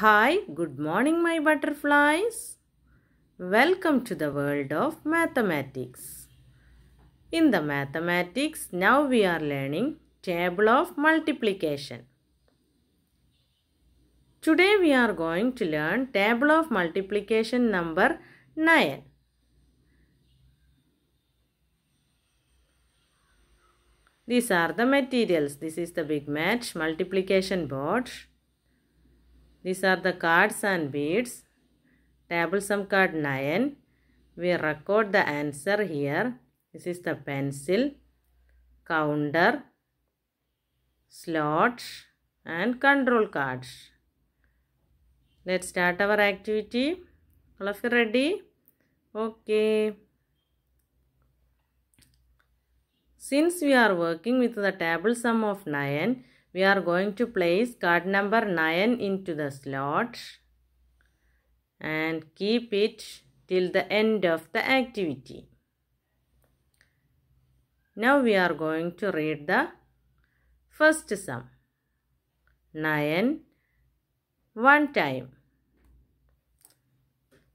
Hi, good morning my butterflies. Welcome to the world of mathematics. In the mathematics, now we are learning table of multiplication. Today we are going to learn table of multiplication number 9. These are the materials. This is the big match multiplication board. These are the cards and beads. Table sum card 9. We record the answer here. This is the pencil, counter, slots, and control cards. Let's start our activity. All of you ready? Okay. Since we are working with the table sum of 9, we are going to place card number 9 into the slot and keep it till the end of the activity. Now we are going to read the first sum. 9 1 time.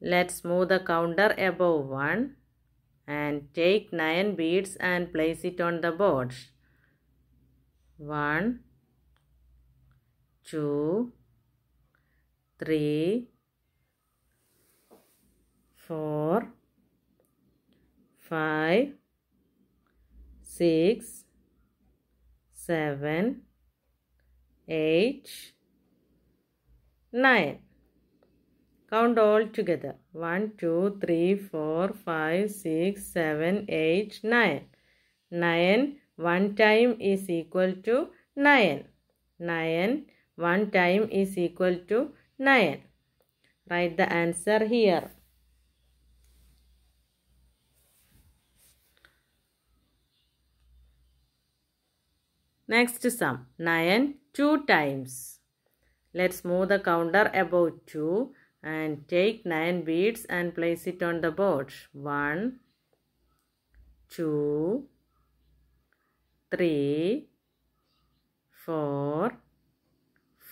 Let's move the counter above 1 and take 9 beads and place it on the board. 1 two, three, four, five, six, seven, eight, nine. Count all together. One, two, three, four, five, six, seven, eight, nine. Nine. One time is equal to nine. Nine 1 time is equal to 9. Write the answer here. Next sum 9 2 times. Let's move the counter above 2 and take 9 beads and place it on the board. 1, 2, 3, 4,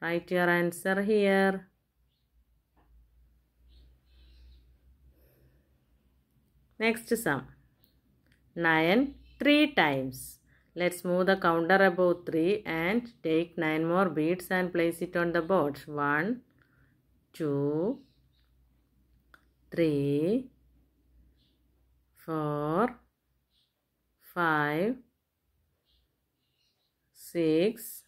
Write your answer here. Next sum. 9 3 times. Let's move the counter above 3 and take 9 more beads and place it on the board. 1, 2, 3, 4, 5, 6,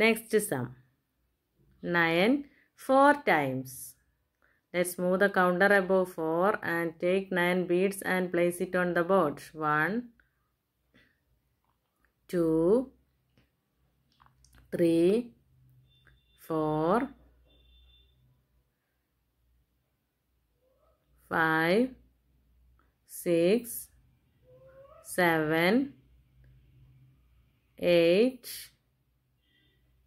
Next sum. 9 4 times. Let's move the counter above 4 and take 9 beads and place it on the board. 1, 2, 3, 4, 5, 6, 7, 8,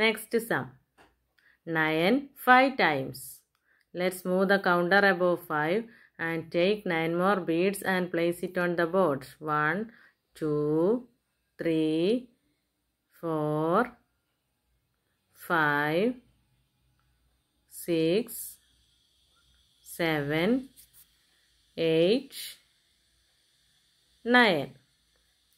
Next sum. 9 5 times. Let's move the counter above 5 and take 9 more beads and place it on the board. 1, 2, 3, 4, 5, 6, 7, 8, 9.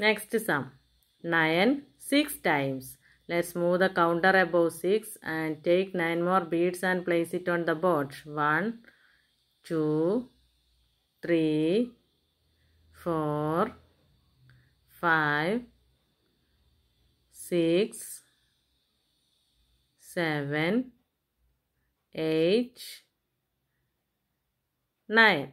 Next sum 9 6 times. Let's move the counter above 6 and take 9 more beads and place it on the board. 1, 2, 3, 4, 5, 6, 7, 8, 9.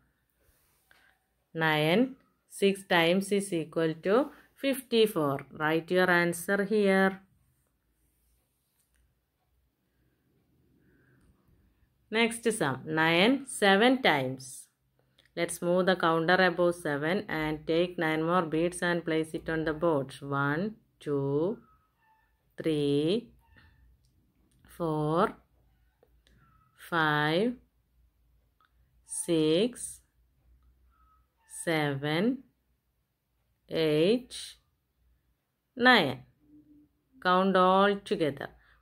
9. 6 times is equal to 54. Write your answer here. Next sum 9 7 times. Let's move the counter above 7 and take 9 more beads and place it on the board. 1, 2, 3, 4, 5, 6, seven, eight, nine. Count all together.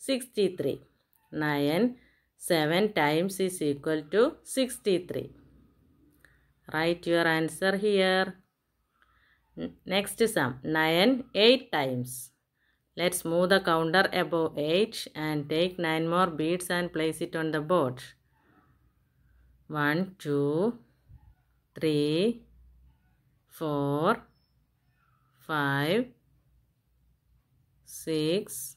63. 9, 7 times is equal to 63. Write your answer here. Next sum, 9, 8 times. Let's move the counter above 8 and take 9 more beads and place it on the board. 1, 2, 3, 4, 5, 6,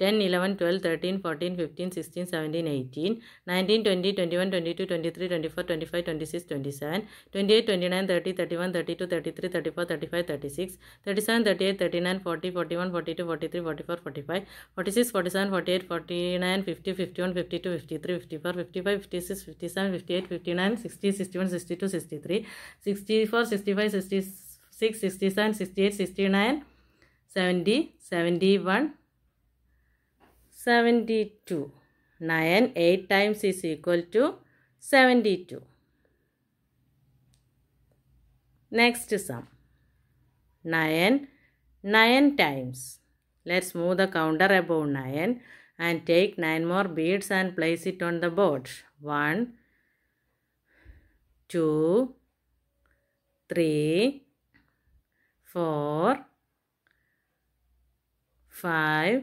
10, 11, 12, 13, 14, 15, 16, 17, 18, 19, 20, 21, 22, 23, 24, 25, 26, 27, 28, 29, 30, 31, 32, 33, 34, 35, 36, 37, 38, 39, 40, 41, 42, 43, 44, 45, 46, 47, 48, 49, 50, 51, 52, 53, 54, 55, 56, 57, 58, 59, 60, 61, 62, 63, 64, 65, 66, 67, 68, 69, 70, 71, 72. 9 8 times is equal to 72. Next sum. 9 9 times. Let's move the counter above 9 and take 9 more beads and place it on the board. 1, 2, 3, 4, 5,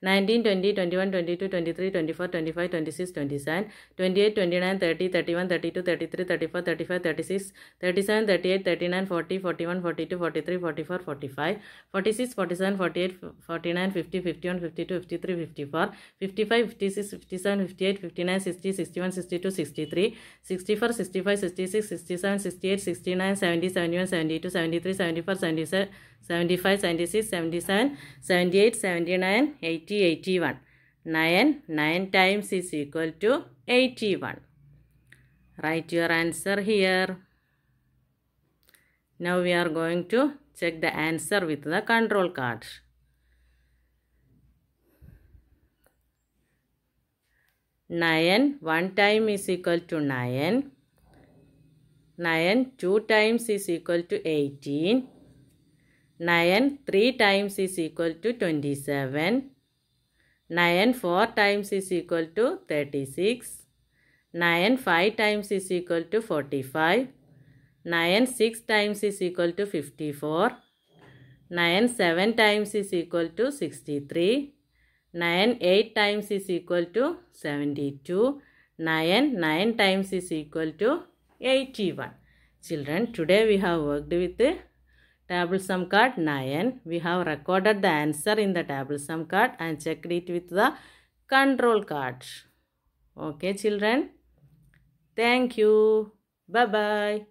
19, 20, 21, 22, 23, 24, 25, 26, 27, 28, 29, 30, 31, 32, 33, 34, 35, 36, 37, 38, 39, 40, 41, 42, 43, 44, 45, 46, 47, 48, 49, 50, 51, 52, 53, 54, 55, 56, 57, 58, 59, 60, 61, 62, 63, 64, 65, 66, 67, 68, 69, 70, 71, 72, 73, 74, 77, 75, 76, 77, 78, 79, 80, 81. 9, 9 times is equal to 81. Write your answer here. Now we are going to check the answer with the control card. Nine, one time is equal to nine. Nine, two times is equal to eighteen. 9 3 times is equal to 27. 9 4 times is equal to 36. 9 5 times is equal to 45. 9 6 times is equal to 54. 9 7 times is equal to 63. 9 8 times is equal to 72. 9 9 times is equal to 81. Children, today we have worked with table sum card 9. We have recorded the answer in the table sum card and checked it with the control card. Okay children. Thank you. Bye-bye.